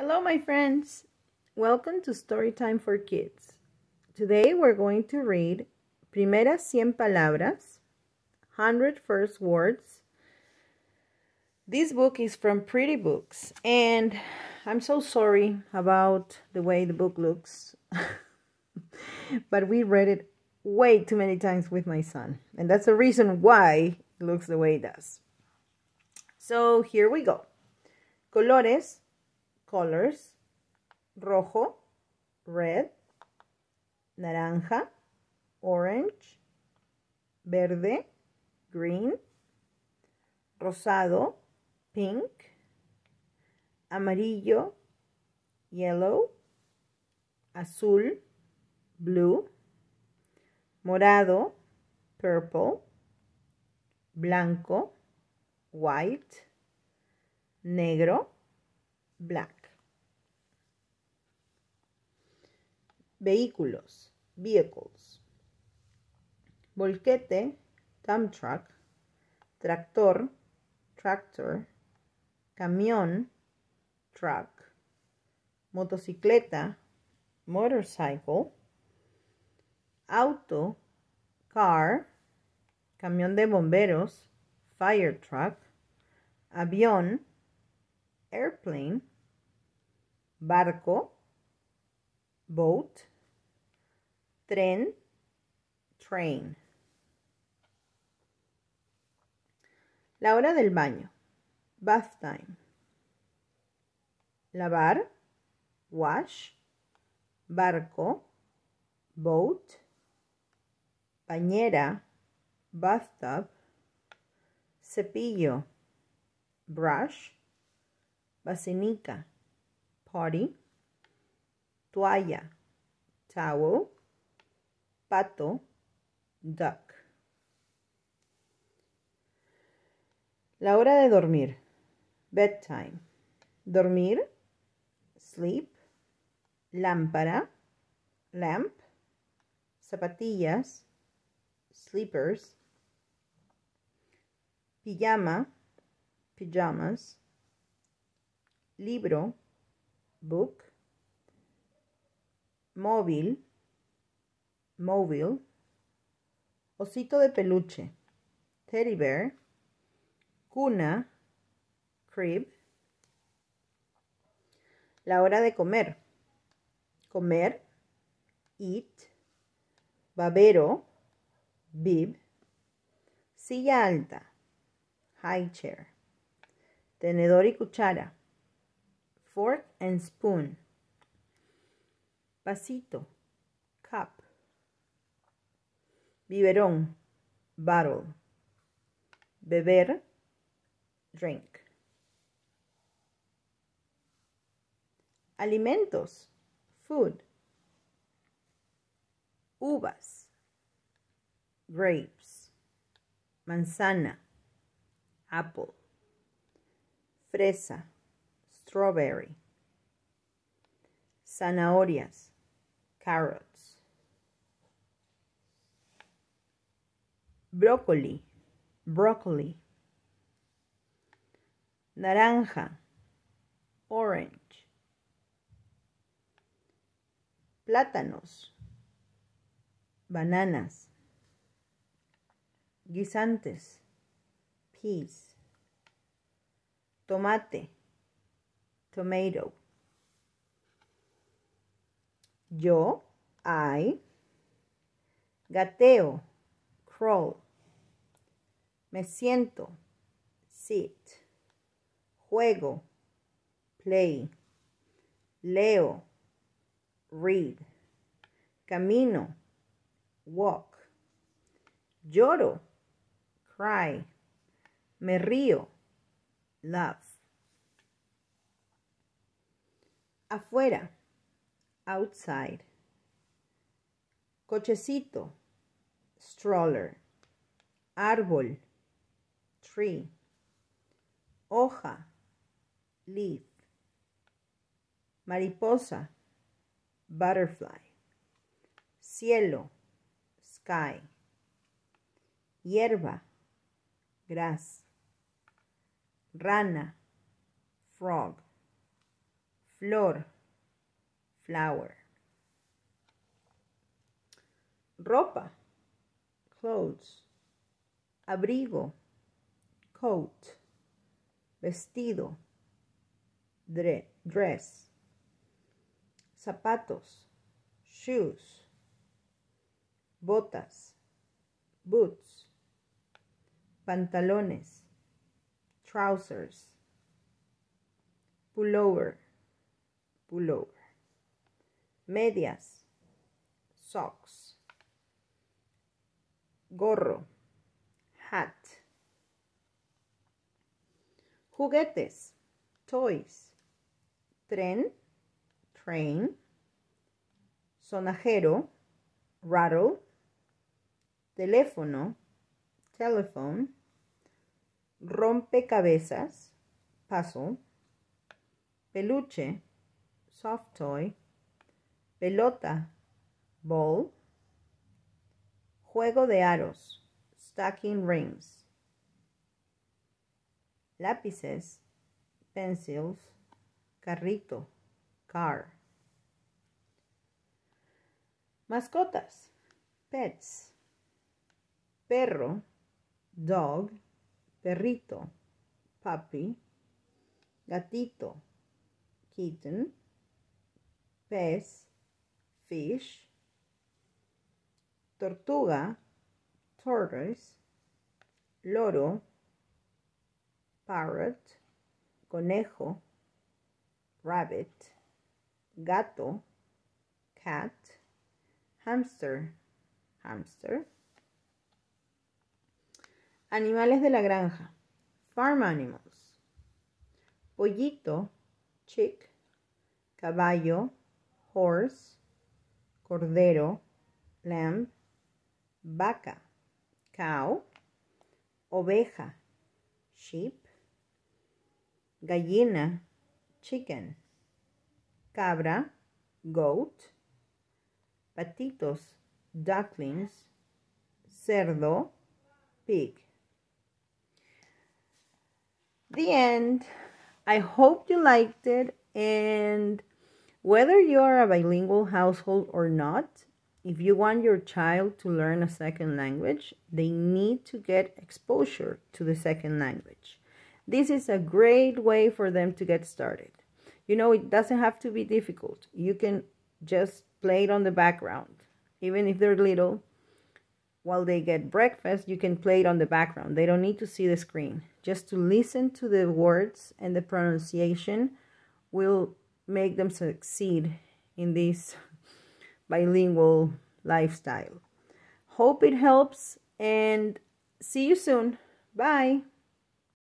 Hello, my friends. Welcome to Storytime for Kids. Today we're going to read Primeras 100 Palabras, 100 First Words. This book is from Pretty Books, and I'm so sorry about the way the book looks, but we read it way too many times with my son, and that's the reason why it looks the way it does. So here we go. Colores colors, rojo, red, naranja, orange, verde, green, rosado, pink, amarillo, yellow, azul, blue, morado, purple, blanco, white, negro, black. vehículos, vehicles. Volquete, dump truck. Tractor, tractor. Camión, truck. Motocicleta, motorcycle. Auto, car. Camión de bomberos, fire truck. Avión, airplane. Barco, boat tren, train. La hora del baño, bath time. Lavar, wash. Barco, boat. Bañera, bathtub. Cepillo, brush. basinica potty. Toalla, towel pato, duck. La hora de dormir, bedtime. Dormir, sleep. Lámpara, lamp. Zapatillas, sleepers. Pijama, pijamas. Libro, book. Móvil, móvil, Osito de peluche, Teddy Bear, Cuna, Crib, La hora de comer, Comer, Eat, Babero, Bib, Silla alta, High chair, Tenedor y cuchara, Fork and spoon, Pasito, Cup, Biberón, bottle. Beber, drink. Alimentos, food. Uvas, grapes. Manzana, apple. Fresa, strawberry. Zanahorias, carrot brócoli, broccoli, naranja, orange, plátanos, bananas, guisantes, peas, tomate, tomato. Yo, I, gateo, crawl. Me siento. Sit. Juego. Play. Leo. Read. Camino. Walk. Lloro. Cry. Me río. Laugh. Afuera. Outside. Cochecito. Stroller. Árbol Hoja, leaf. Mariposa, butterfly. Cielo, sky. Hierba, grass. Rana, frog. Flor, flower. Ropa, clothes. Abrigo, coat, vestido, dress, zapatos, shoes, botas, boots, pantalones, trousers, pullover, pullover, medias, socks, gorro, juguetes, toys, tren, train, sonajero, rattle, teléfono, telephone, rompecabezas, puzzle, peluche, soft toy, pelota, ball, juego de aros, stacking rings lápices, pencils, carrito, car. Mascotas, pets, perro, dog, perrito, puppy, gatito, kitten, pez, fish, tortuga, tortoise, loro, parrot, conejo, rabbit, gato, cat, hamster, hamster. Animales de la granja, farm animals. Pollito, chick, caballo, horse, cordero, lamb, vaca, cow, oveja, sheep, gallina, chicken, cabra, goat, patitos, ducklings, cerdo, pig. The end. I hope you liked it and whether you're a bilingual household or not, if you want your child to learn a second language, they need to get exposure to the second language. This is a great way for them to get started. You know, it doesn't have to be difficult. You can just play it on the background. Even if they're little, while they get breakfast, you can play it on the background. They don't need to see the screen. Just to listen to the words and the pronunciation will make them succeed in this bilingual lifestyle. Hope it helps and see you soon. Bye.